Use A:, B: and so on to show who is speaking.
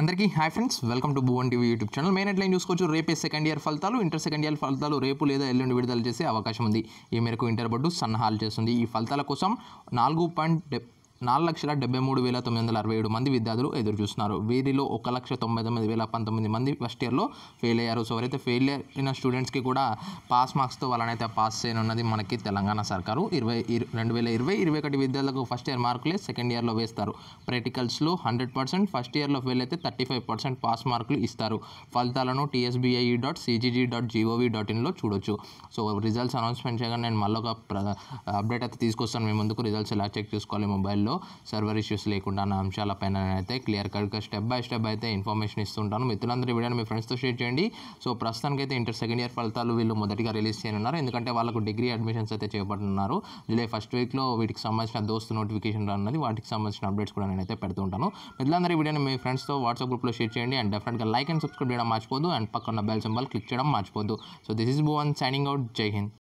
A: అందరికీ hi friends welcome to Bhuvan TV YouTube channel main headline చూసుకోవచ్చు రేపే సెకండ్ ఇయర్ ఫలితాలు ఇంటర్ సెకండ్ ఇయర్ ఫలితాలు రేపు లేదా ఎల్లుండి విడుదల చేసే అవకాశం ఉంది ఈ మేరకు ఇంటర్ బడ్డు సన్నాహాలు చేస్తుంది ఈ ఫలితాల కోసం నాలుగు పాయింట్ నాలుగు లక్షల డెబ్బై మూడు వేల తొమ్మిది వందల అరవై ఏడు మంది విద్యార్థులు ఎదురుచూస్తున్నారు వీరిలో ఒక లక్ష తొంభై తొమ్మిది వేల పంతొమ్మిది మంది ఫస్ట్ ఇయర్లో ఫెయిల్ అయ్యారు సో ఎవరైతే ఫెయిల్ అయిన స్టూడెంట్స్కి కూడా పాస్ మార్క్స్తో వాళ్ళనైతే పాస్ చేయనున్నది మనకి తెలంగాణ సర్కారు ఇరవై రెండు వేల ఇరవై ఇరవై ఒకటి విద్యార్థులకు ఫస్ట్ ఇయర్ మార్కులే సెకండ్ ఇయర్లో వేస్తారు ప్రాక్టికల్స్లో హండ్రెడ్ పర్సెంట్ ఫస్ట్ ఇయర్లో ఫెయిల్ అయితే థర్టీ ఫైవ్ పర్సెంట్ పాస్ మార్కులు ఇస్తారు ఫలితాలను TSBI dot CGG dot GOV dot ఇన్లో చూడొచ్చు సో రిజల్ట్స్ అనౌన్స్మెంట్ చేయగానే నేను మళ్ళీ ఒక అప్డేట్ అయితే తీసుకొస్తాను మీ ముందుకు రిజల్ట్స్ ఎలా చెక్ చేసుకోవాలి మొబైల్లో ఉంటాయో సర్వర్ ఇష్యూస్ లేకుండా అన్న అంశాలపైన అయితే క్లియర్ కట్గా స్టెప్ బై స్టెప్ అయితే ఇన్ఫర్మేషన్ ఇస్తుంటాను మిత్రులందరూ వీడియోని మీ ఫ్రెండ్స్తో షేర్ చేయండి సో ప్రస్తుతానికైతే ఇంటర్ సెకండ్ ఇయర్ ఫలితాలు వీళ్ళు మొదటిగా రిలీజ్ చేయనున్నారు ఎందుకంటే వాళ్ళకు డిగ్రీ అడ్మిషన్స్ అయితే చేపడుతున్నారు జూలై ఫస్ట్ వీక్లో వీటికి సంబంధించిన దోస్తు నోటిఫికేషన్ రానున్నది వాటికి సంబంధించిన అప్డేట్స్ కూడా నేనైతే పెడుతుంటాను మిత్రులందరూ వీడియోని మీ ఫ్రెండ్స్తో వాట్సాప్ గ్రూప్లో షేర్ చేయండి అండ్ డెఫినెట్గా లైక్ అండ్ సబ్స్క్రైబ్ చేయడం మర్చిపోదు అండ్ పక్కన బెల్ సింబల్ క్లిక్ చేయడం మర్చిపోద్దు సో దిస్ ఇస్ బోన్ సైనింగ్ అవుట్ జై హింద్